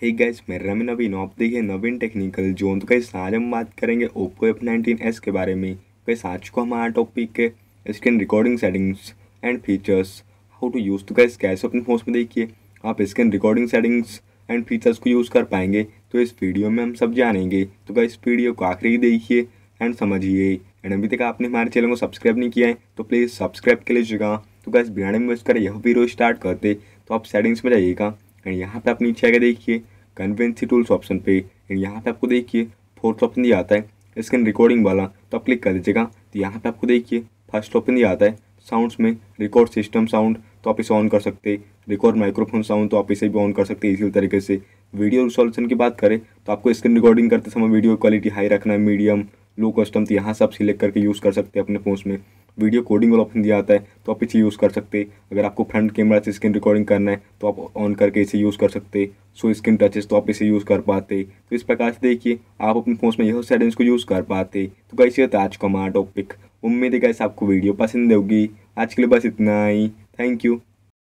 हे gas मेरा नाम नवीन आप देखिए नवीन टेक्निकल जोन तो कैसे आज हम बात करेंगे ओप्पो एफ नाइनटीन एस के बारे में कैसे आज को हमारा टॉपिक है screen recording settings and features how to use तो कैसे कैसे अपने फोन में देखिए आप screen recording settings and features को यूज़ कर पाएंगे तो इस वीडियो में हम सब जानेंगे तो क्या इस वीडियो को ही देखिए एंड समझिए एंड अभी तक आपने हमारे चैनल को सब्सक्राइब नहीं किया है तो प्लीज़ सब्सक्राइब कर लीजिएगा तो क्या इस बिना में कर यह वीडियो स्टार्ट करते तो आप सेटिंग्स में जाइएगा एंड यहाँ पे आप नीचे आगे देखिए कन्वेंसी टूल्स ऑप्शन पे एंड यहाँ पे आपको देखिए फोर्थ ऑप्शन दिया आता है स्क्रीन रिकॉर्डिंग वाला तो आप क्लिक कर दीजिएगा तो यहाँ पे आपको देखिए फर्स्ट ऑप्शन दिया आता है साउंड्स में रिकॉर्ड सिस्टम साउंड तो आप इसे ऑन कर सकते रिकॉर्ड माइक्रोफोन साउंड तो आप इसे भी ऑन कर सकते इसी तरीके से वीडियो रिसोल्यूशन की बात करें तो आपको स्क्रीन रिकॉर्डिंग करते समय वीडियो क्वालिटी हाई रखना है मीडियम लो कस्टम तो यहाँ से आप सिलेक्ट करके यूज़ कर सकते हैं अपने फ़ोन में वीडियो कोडिंग वाला ऑप्शन दिया आता है तो आप इसे यूज़ कर सकते अगर आपको फ्रंट कैमरा से स्क्रीन रिकॉर्डिंग करना है तो आप ऑन करके इसे यूज़ कर सकते सो स्क्रीन टचेस तो आप इसे यूज़ कर पाते तो इस प्रकार से देखिए आप अपने फ़ोन में यह सेटिंग्स को यूज़ कर पाते तो कैसे होता है आज का हमारा टॉपिक उम्मीद है कैसे आपको वीडियो पसंद होगी आज के लिए बस इतना ही थैंक यू